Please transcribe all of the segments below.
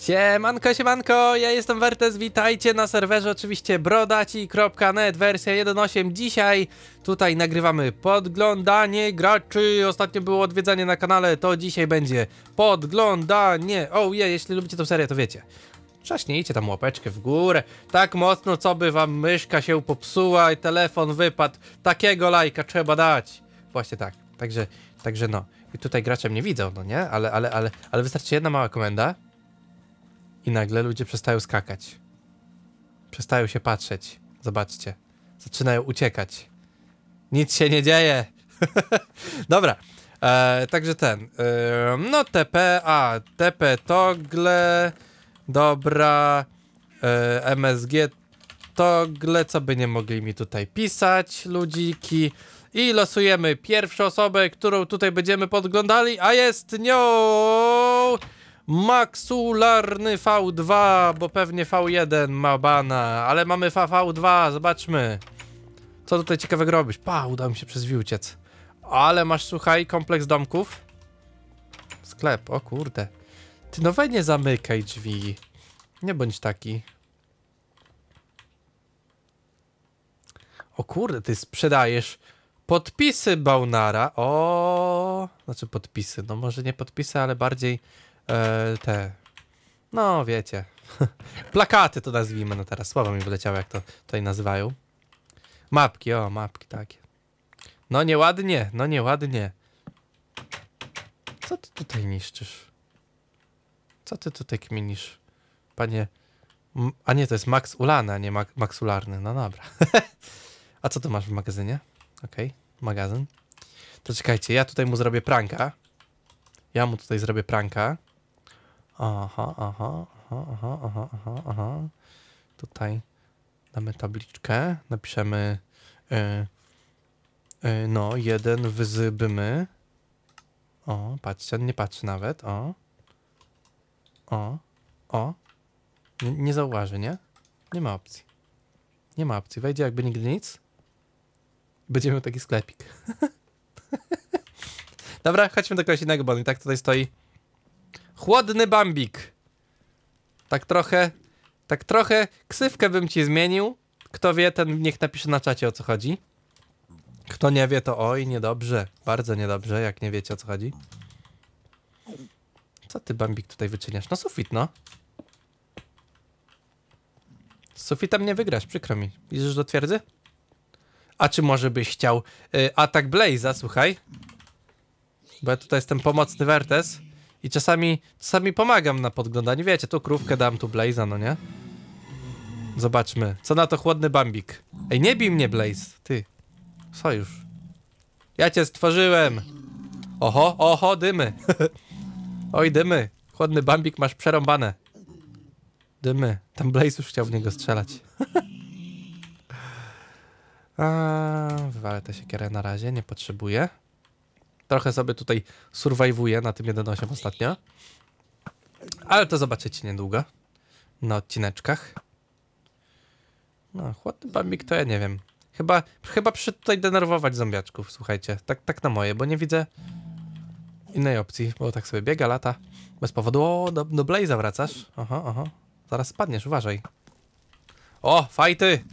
Siemanko, siemanko, ja jestem Wertes, witajcie na serwerze oczywiście brodaci.net wersja 1.8 Dzisiaj tutaj nagrywamy podglądanie graczy Ostatnio było odwiedzanie na kanale, to dzisiaj będzie podglądanie oh yeah, jeśli lubicie tę serię to wiecie Trzaśnijcie tam łapeczkę w górę Tak mocno co by wam myszka się popsuła i telefon wypadł Takiego lajka trzeba dać Właśnie tak, także, także no I tutaj gracze mnie widzą, no nie? Ale, ale, ale, ale wystarczy jedna mała komenda i nagle ludzie przestają skakać. Przestają się patrzeć. Zobaczcie. Zaczynają uciekać. Nic się nie dzieje. Dobra. E, także ten. E, no TP, a TP togle. Dobra. E, MSG togle. Co by nie mogli mi tutaj pisać, ludziki. I losujemy pierwszą osobę, którą tutaj będziemy podglądali, a jest nią... Maksularny V2, bo pewnie V1 ma bana, ale mamy V2, zobaczmy. Co tutaj ciekawego robisz? Pa, udało mi się przez uciec. Ale masz, słuchaj, kompleks domków. Sklep, o kurde. Ty nowe nie zamykaj drzwi. Nie bądź taki. O kurde, ty sprzedajesz podpisy Baunara. O, znaczy podpisy, no może nie podpisy, ale bardziej e, te. No, wiecie. Plakaty to nazwijmy no teraz. Słowa mi wyleciały, jak to tutaj nazywają. Mapki, o, mapki takie. No nieładnie, no nieładnie. Co ty tutaj niszczysz? Co ty tutaj kminisz? Panie... A nie, to jest Max a nie Max, Max Ularny. No dobra. A co tu masz w magazynie? Okej, okay. magazyn. To czekajcie, ja tutaj mu zrobię pranka. Ja mu tutaj zrobię pranka. Aha, aha, aha, aha, aha, aha, aha. Tutaj damy tabliczkę, napiszemy yy, yy, no, jeden wyzybymy. O, patrzcie, nie patrzy nawet, o. O, o. nie, nie zauważy, nie? Nie ma opcji. Nie ma opcji. Wejdzie jakby nigdy nic. Będziemy taki sklepik. Dobra, chodźmy do kogoś innego, bo on i tak tutaj stoi. Chłodny bambik. Tak trochę, tak trochę ksywkę bym ci zmienił. Kto wie, ten niech napisze na czacie o co chodzi. Kto nie wie, to oj, niedobrze. Bardzo niedobrze, jak nie wiecie o co chodzi. Co ty, bambik, tutaj wyczyniasz? No sufit, no. Z sufitem nie wygrasz, przykro mi. Idziesz do twierdzy? A czy może byś chciał y, atak Blaze'a, słuchaj? Bo ja tutaj jestem pomocny Wertes. I czasami, czasami pomagam na podglądanie. Wiecie, tu krówkę dam, tu Blaze'a, no nie? Zobaczmy. Co na to chłodny bambik? Ej, nie bij mnie, Blaze. Ty. Sojusz. Ja cię stworzyłem. Oho, oho, dymy. Oj, dymy. Chłodny bambik, masz przerąbane. Dymy. Tam Blaze już chciał w niego strzelać. A, wywalę tę siekierę na razie, nie potrzebuję. Trochę sobie tutaj surwajwuję na tym 1.8 ostatnio. Ale to zobaczycie niedługo. Na odcineczkach. No, chłodny bambik to ja nie wiem. Chyba, chyba przy tutaj denerwować zombiaczków, słuchajcie. Tak, tak na moje, bo nie widzę innej opcji, bo tak sobie biega, lata. Bez powodu. O, do, do Blaze'a wracasz. Oho, oho. Zaraz spadniesz, uważaj. O, fajty!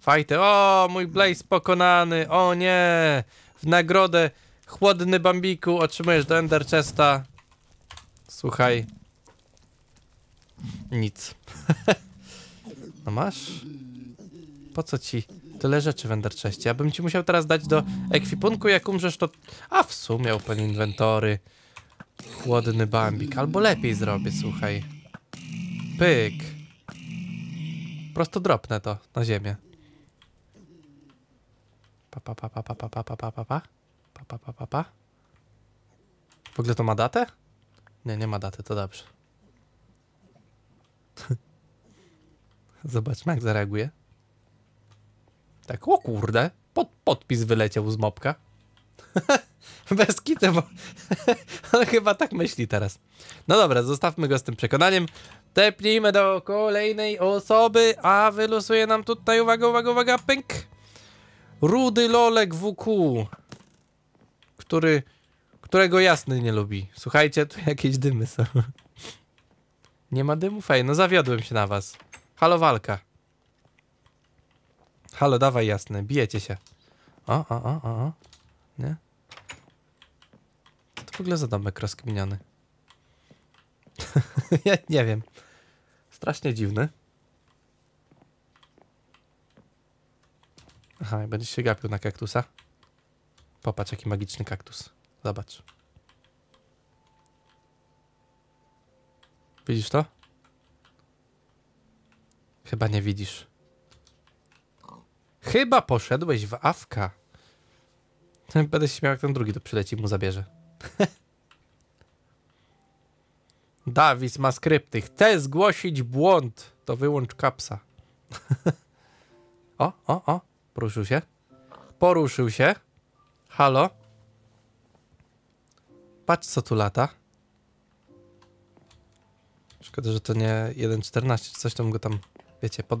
Fajty! O, mój Blaze pokonany! O nie! W nagrodę Chłodny bambiku, otrzymujesz do Ender Chesta. Słuchaj. Nic. no masz? Po co ci tyle rzeczy w Ender Chestie? Ja bym ci musiał teraz dać do ekwipunku, jak umrzesz to... A w sumie open inwentory. Chłodny bambik. Albo lepiej zrobię, słuchaj. Pyk. Prosto dropnę to na ziemię. Pa, pa, pa, pa, pa, pa, pa, pa, pa, pa pa, pa, pa, pa. W ogóle to ma datę? Nie, nie ma daty, to dobrze. Zobaczmy, jak zareaguje. Tak, o kurde, pod, podpis wyleciał z mopka. Bez kity, bo on chyba tak myśli teraz. No dobra, zostawmy go z tym przekonaniem. Tepnijmy do kolejnej osoby, a wylosuje nam tutaj, uwaga, uwaga, uwaga, pęk. Rudy Lolek WQ który, którego jasny nie lubi. Słuchajcie, tu jakieś dymy są. Nie ma dymu? Fej, no zawiodłem się na was. Halo, walka. Halo, dawaj jasny, bijecie się. O, o, o, o, o. Nie? Co to w ogóle za domek rozkminiony? ja nie wiem. Strasznie dziwny. Aha, będziesz się gapił na kaktusa. Popatrz, jaki magiczny kaktus. Zobacz. Widzisz to? Chyba nie widzisz. Chyba poszedłeś w awka. Będę się śmiał, jak ten drugi to przyleci mu zabierze. Dawis ma skrypty. Chce zgłosić błąd. To wyłącz kapsa. o, o, o. Poruszył się. Poruszył się. Halo? Patrz, co tu lata. Szkoda, że to nie 1.14 coś tam go tam, wiecie, pod...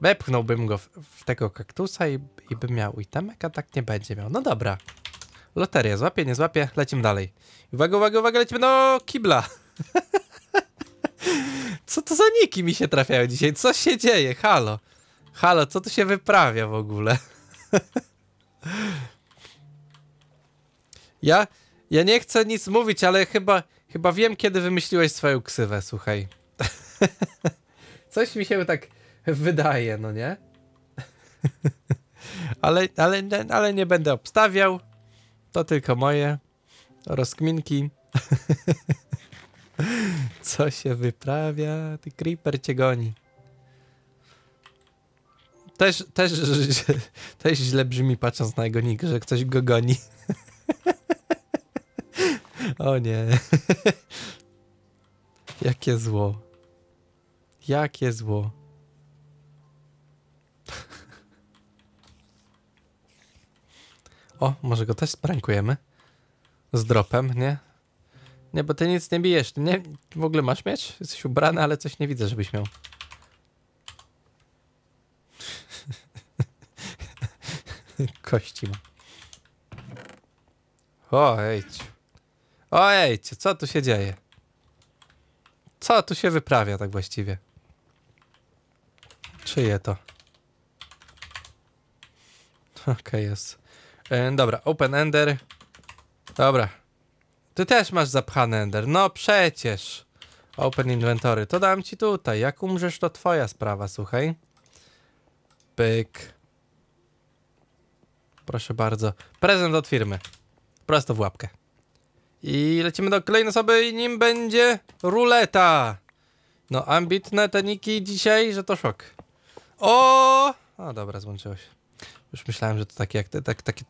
Wepchnąłbym go w, w tego kaktusa i, i bym miał itemek, a tak nie będzie miał. No dobra. Loteria, złapie, nie złapie, lecimy dalej. Uwaga, uwaga, uwaga, lecimy do kibla. co to za niki mi się trafiają dzisiaj? Co się dzieje? Halo. Halo, co tu się wyprawia w ogóle? Ja, ja nie chcę nic mówić, ale chyba, chyba wiem, kiedy wymyśliłeś swoją ksywę, słuchaj. Coś mi się tak wydaje, no nie? ale, ale, ale nie będę obstawiał. To tylko moje rozkminki. Co się wyprawia? Ty creeper cię goni też, też, też źle brzmi patrząc na jego nick, że ktoś go goni. O nie. Jakie zło. Jakie zło. O, może go też sprankujemy? Z dropem, nie? Nie, bo ty nic nie bijesz. Ty nie, w ogóle masz mieć? Jesteś ubrany, ale coś nie widzę, żebyś miał. Kości ma. Ojejciu. co tu się dzieje? Co tu się wyprawia tak właściwie? Czyje to? Okej, okay, jest. E, dobra, open ender. Dobra. Ty też masz zapchany ender. No przecież. Open inventory. To dam ci tutaj. Jak umrzesz, to twoja sprawa, słuchaj. Pyk. Proszę bardzo. Prezent od firmy. Prosto w łapkę. I lecimy do kolejnej osoby i nim będzie ruleta. No ambitne te niki dzisiaj, że to szok. O! No dobra, się. Już myślałem, że to takie jak te, tak, takie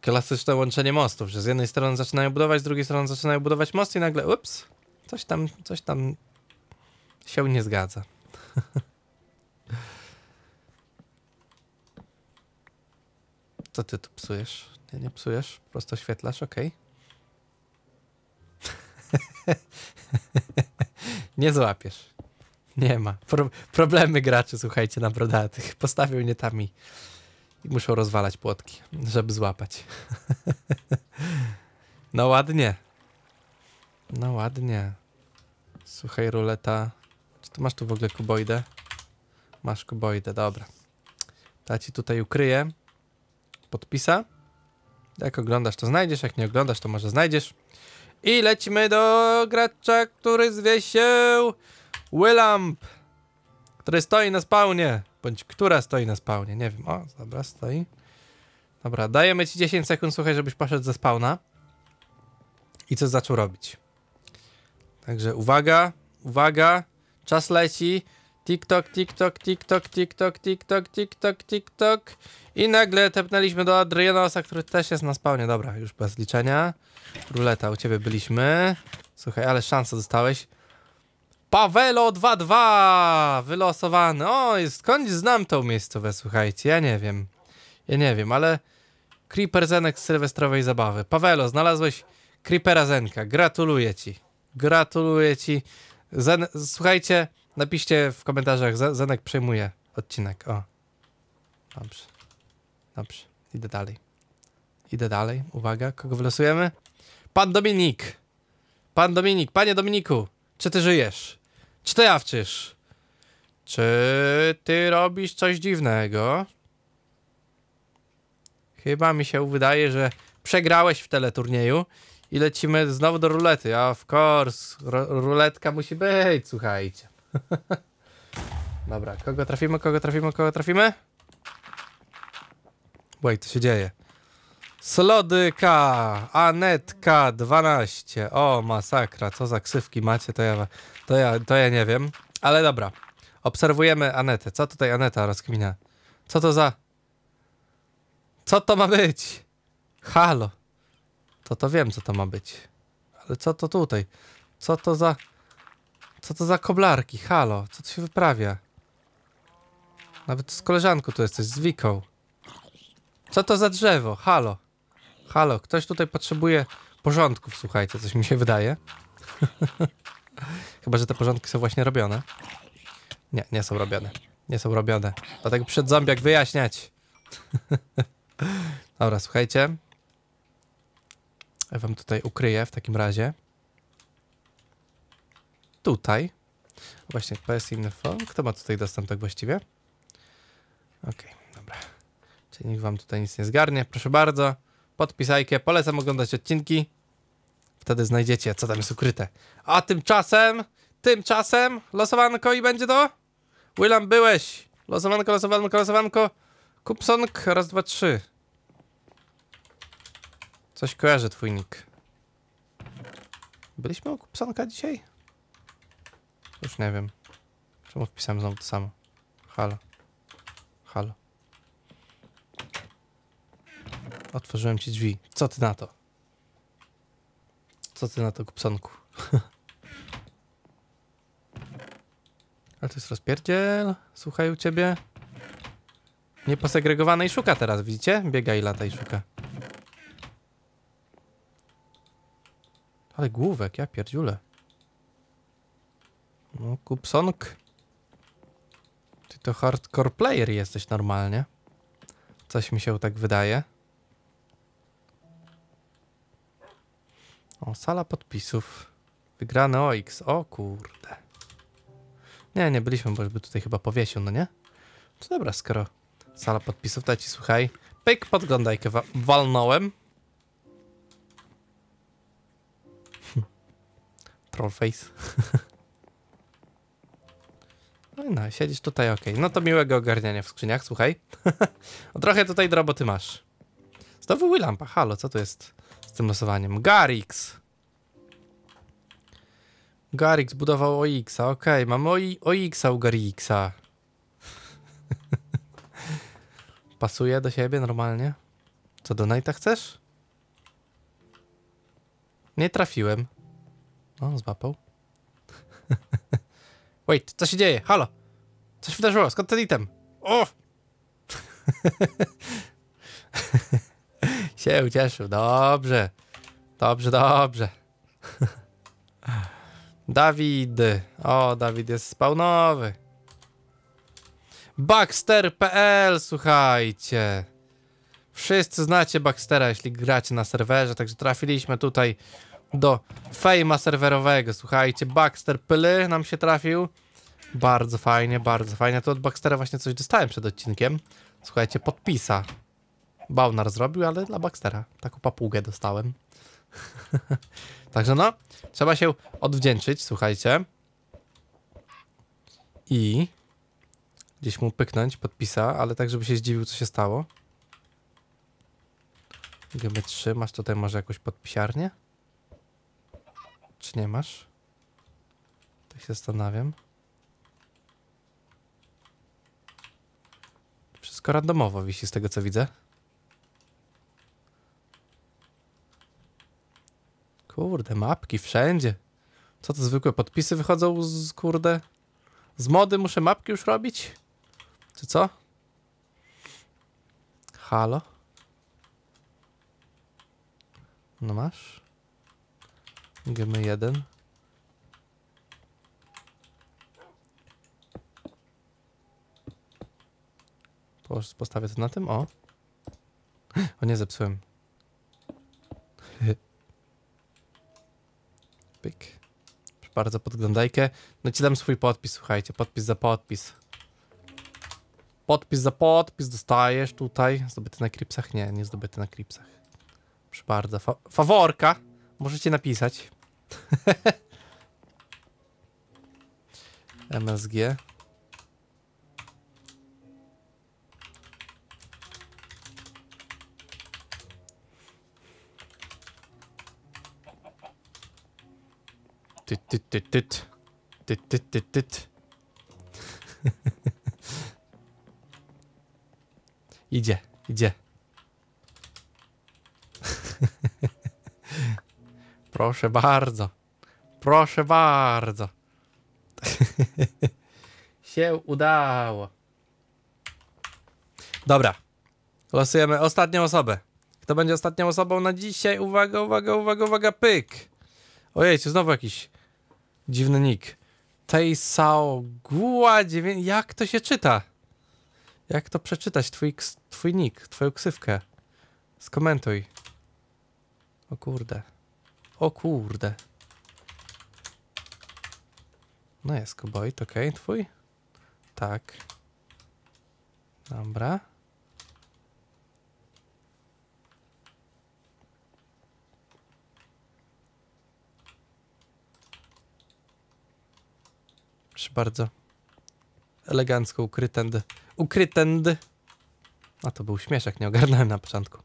klasyczne łączenie mostów, że z jednej strony zaczynają budować, z drugiej strony zaczynają budować most i nagle ups, coś tam, coś tam się nie zgadza. Co ty tu psujesz? Nie nie psujesz? Prosto świetlasz, okej. Okay. nie złapiesz. Nie ma. Pro problemy graczy, słuchajcie, na brodatych. Postawią nie tam i, i muszą rozwalać płotki, żeby złapać. no ładnie. No ładnie. Słuchaj, ruleta. Czy ty masz tu w ogóle kuboidę? Masz kuboidę, dobra. Ta ci tutaj ukryję podpisa. Jak oglądasz, to znajdziesz, jak nie oglądasz, to może znajdziesz. I lecimy do gracza, który zwie się Willamp, który stoi na spawnie, bądź która stoi na spawnie, nie wiem. O, dobra, stoi. Dobra, dajemy ci 10 sekund, słuchaj, żebyś poszedł ze spawna. I co zaczął robić. Także uwaga, uwaga, czas leci. TikTok, TikTok, TikTok, TikTok, TikTok, TikTok, TikTok. I nagle tepnęliśmy do Adrianosa, który też jest na spawnie. Dobra, już bez liczenia. Ruleta, u ciebie byliśmy. Słuchaj, ale szansę dostałeś. Pawelo 22 wylosowany. O, skąd znam tą miejscowe, słuchajcie, ja nie wiem. Ja nie wiem, ale Creeper Zenek z sylwestrowej zabawy. Pawelo, znalazłeś Creepera Zenka. Gratuluję ci. Gratuluję ci. Zen... Słuchajcie, Napiszcie w komentarzach, Zenek przejmuje odcinek. O. Dobrze. Dobrze. Idę dalej. Idę dalej. Uwaga, kogo wylosujemy? Pan Dominik. Pan Dominik. Panie Dominiku, czy ty żyjesz? Czy ty jawczysz? Czy ty robisz coś dziwnego? Chyba mi się wydaje, że przegrałeś w teleturnieju i lecimy znowu do rulety. A of course, ruletka musi być, słuchajcie. Dobra, kogo trafimy, kogo trafimy, kogo trafimy? Wait, co się dzieje? Slodyka, Anetka 12. O, masakra, co za ksywki macie, to ja, to ja, to ja nie wiem. Ale dobra, obserwujemy Anetę. Co tutaj Aneta rozkmina? Co to za... Co to ma być? Halo. To to wiem, co to ma być. Ale co to tutaj? Co to za... Co to za koblarki? Halo, co tu się wyprawia? Nawet z koleżanką tu jesteś, z Wiką. Co to za drzewo? Halo. Halo, ktoś tutaj potrzebuje porządków, słuchajcie, coś mi się wydaje. Chyba, że te porządki są właśnie robione. Nie, nie są robione. Nie są robione. Dlatego przed zombiak wyjaśniać. Dobra, słuchajcie. Ja wam tutaj ukryję w takim razie tutaj. Właśnie, PS Info. Kto ma tutaj dostęp tak właściwie? Ok, dobra. Czyli nikt wam tutaj nic nie zgarnie. Proszę bardzo, podpisajkę. Polecam oglądać odcinki. Wtedy znajdziecie, co tam jest ukryte. A tymczasem, tymczasem losowanko i będzie to? Willam, byłeś! Losowanko, losowanko, losowanko. Kupsonk, raz, dwa, trzy. Coś kojarzy twój nick. Byliśmy u Kupsonka dzisiaj? Już nie wiem. Czemu wpisałem znowu to samo? Halo. Halo. Otworzyłem ci drzwi. Co ty na to? Co ty na to, kupsonku? Ale to jest rozpierdziel. Słuchaj u ciebie. Nieposegregowane i szuka teraz, widzicie? Biega i lata i szuka. Ale główek, ja pierdziule. No, Kupsonk. Ty to hardcore player jesteś normalnie. Coś mi się tak wydaje. O, sala podpisów. Wygrane OX. O kurde. Nie, nie byliśmy, bo by tutaj chyba powiesił, no nie? To dobra, skoro sala podpisów, daj ci słuchaj. Pyk, podglądajkę wa walnąłem. Trollface. No siedzisz tutaj, ok. No to miłego ogarniania w skrzyniach, słuchaj. o, trochę tutaj do roboty masz. Znowu Willampa, halo, co tu jest z tym losowaniem? Garix! Garix budował OX-a, okej, okay. mamy OX-a u Garixa. Pasuje do siebie normalnie? Co, do Nighta chcesz? Nie trafiłem. No, złapał. Wait, co się dzieje? Halo! Coś wydarzyło, skąd ten item? O! się ucieszył, dobrze. Dobrze, dobrze. Dawid. O, Dawid jest spawnowy. Baxter.pl, słuchajcie. Wszyscy znacie Baxtera, jeśli gracie na serwerze, także trafiliśmy tutaj do fejma serwerowego. Słuchajcie, Baxter Pyly nam się trafił. Bardzo fajnie, bardzo fajnie. Tu od Baxtera właśnie coś dostałem przed odcinkiem. Słuchajcie, podpisa. Baunar zrobił, ale dla Baxtera. Taką papugę dostałem. Także no, trzeba się odwdzięczyć, słuchajcie. I gdzieś mu pyknąć podpisa, ale tak, żeby się zdziwił, co się stało. GB3, masz tutaj może jakąś podpisiarnię? Czy nie masz? Tak się zastanawiam. wszystko randomowo wisi z tego co widzę. Kurde, mapki wszędzie. Co to zwykłe podpisy wychodzą z kurde? Z mody muszę mapki już robić? Czy co? Halo? No masz? Gmy jeden. Postawię to na tym, o. O nie, zepsułem. Pyk. Proszę bardzo, podglądajkę. No ci dam swój podpis, słuchajcie. Podpis za podpis. Podpis za podpis dostajesz tutaj. Zdobyty na kripsach? Nie, nie zdobyty na kripsach. Proszę bardzo. Fa faworka! Możecie napisać. MSG. Tyt, tyt, tyt. Tyt, tyt, tyt, tyt. idzie, idzie. Proszę bardzo. Proszę bardzo. się udało. Dobra. Losujemy ostatnią osobę. Kto będzie ostatnią osobą na dzisiaj? Uwaga, uwaga, uwaga, uwaga, pyk. Ojej, znowu jakiś Dziwny nick. Teisao Gua 9. Jak to się czyta? Jak to przeczytać? Twój, twój nick, twoją ksywkę. Skomentuj. O kurde. O kurde. No jest Kuboid, okej, okay. twój? Tak. Dobra. bardzo. Elegancko ukrytend ukrytend A to był śmieszek, nie ogarnąłem na początku.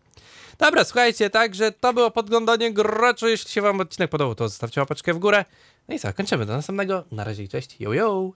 Dobra, słuchajcie, także to było podglądanie graczy. Jeśli się wam odcinek podobał, to zostawcie łapeczkę w górę. No i co, kończymy. Do następnego. Na razie i cześć. Yo, yo!